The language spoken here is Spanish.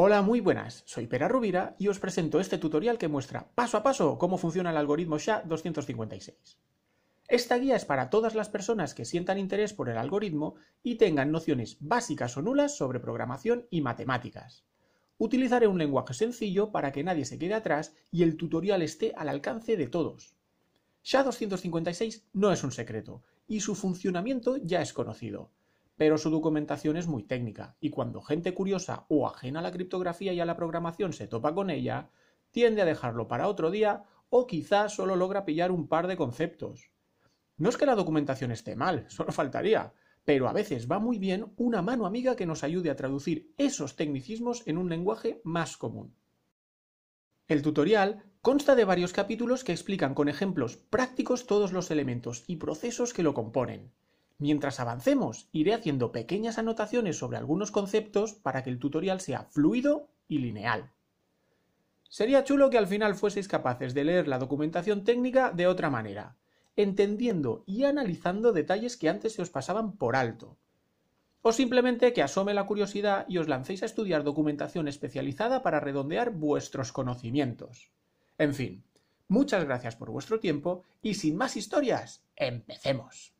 Hola, muy buenas, soy Pera Rubira y os presento este tutorial que muestra paso a paso cómo funciona el algoritmo SHA-256. Esta guía es para todas las personas que sientan interés por el algoritmo y tengan nociones básicas o nulas sobre programación y matemáticas. Utilizaré un lenguaje sencillo para que nadie se quede atrás y el tutorial esté al alcance de todos. SHA-256 no es un secreto y su funcionamiento ya es conocido pero su documentación es muy técnica y cuando gente curiosa o ajena a la criptografía y a la programación se topa con ella, tiende a dejarlo para otro día o quizás solo logra pillar un par de conceptos. No es que la documentación esté mal, solo faltaría, pero a veces va muy bien una mano amiga que nos ayude a traducir esos tecnicismos en un lenguaje más común. El tutorial consta de varios capítulos que explican con ejemplos prácticos todos los elementos y procesos que lo componen. Mientras avancemos, iré haciendo pequeñas anotaciones sobre algunos conceptos para que el tutorial sea fluido y lineal. Sería chulo que al final fueseis capaces de leer la documentación técnica de otra manera, entendiendo y analizando detalles que antes se os pasaban por alto. O simplemente que asome la curiosidad y os lancéis a estudiar documentación especializada para redondear vuestros conocimientos. En fin, muchas gracias por vuestro tiempo y sin más historias, empecemos.